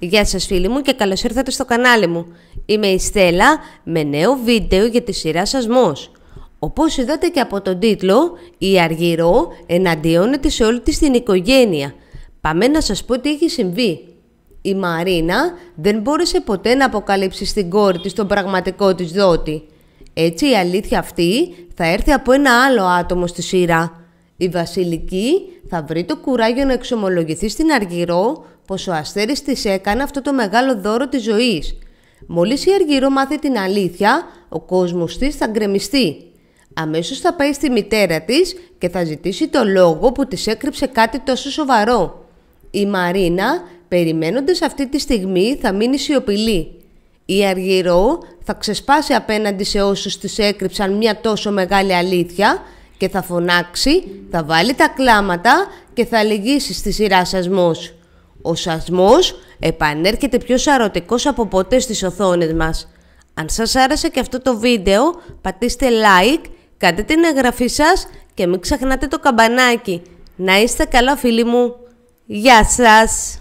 Γεια σας φίλοι μου και καλώς ήρθατε στο κανάλι μου. Είμαι η Στέλλα με νέο βίντεο για τη σειρά Μος. Όπως είδατε και από τον τίτλο, η Αργυρό εναντιώνεται σε όλη της την οικογένεια. Πάμε να σας πω τι έχει συμβεί. Η Μαρίνα δεν μπόρεσε ποτέ να αποκαλύψει στην κόρη της τον πραγματικό της δότη. Έτσι η αλήθεια αυτή θα έρθει από ένα άλλο άτομο στη σειρά. Η Βασιλική θα βρει το κουράγιο να εξομολογηθεί στην Αργυρό πως ο Αστέρης της έκανε αυτό το μεγάλο δώρο της ζωής. Μόλις η Αργυρό μάθει την αλήθεια, ο κόσμος της θα γκρεμιστεί. Αμέσως θα πάει στη μητέρα της και θα ζητήσει το λόγο που της έκρυψε κάτι τόσο σοβαρό. Η Μαρίνα, περιμένοντας αυτή τη στιγμή, θα μείνει σιωπηλή. Η Αργυρό θα ξεσπάσει απέναντι σε όσους της έκρυψαν μια τόσο μεγάλη αλήθεια και θα φωνάξει, θα βάλει τα κλάματα και θα λυγίσει στη σειρά σασμός. Ο σασμός επανέρχεται πιο σαρωτικός από ποτέ στις οθόνες μας. Αν σας άρεσε και αυτό το βίντεο, πατήστε like, κάντε την εγγραφή σας και μην ξεχνάτε το καμπανάκι. Να είστε καλά φίλοι μου. Γεια σας!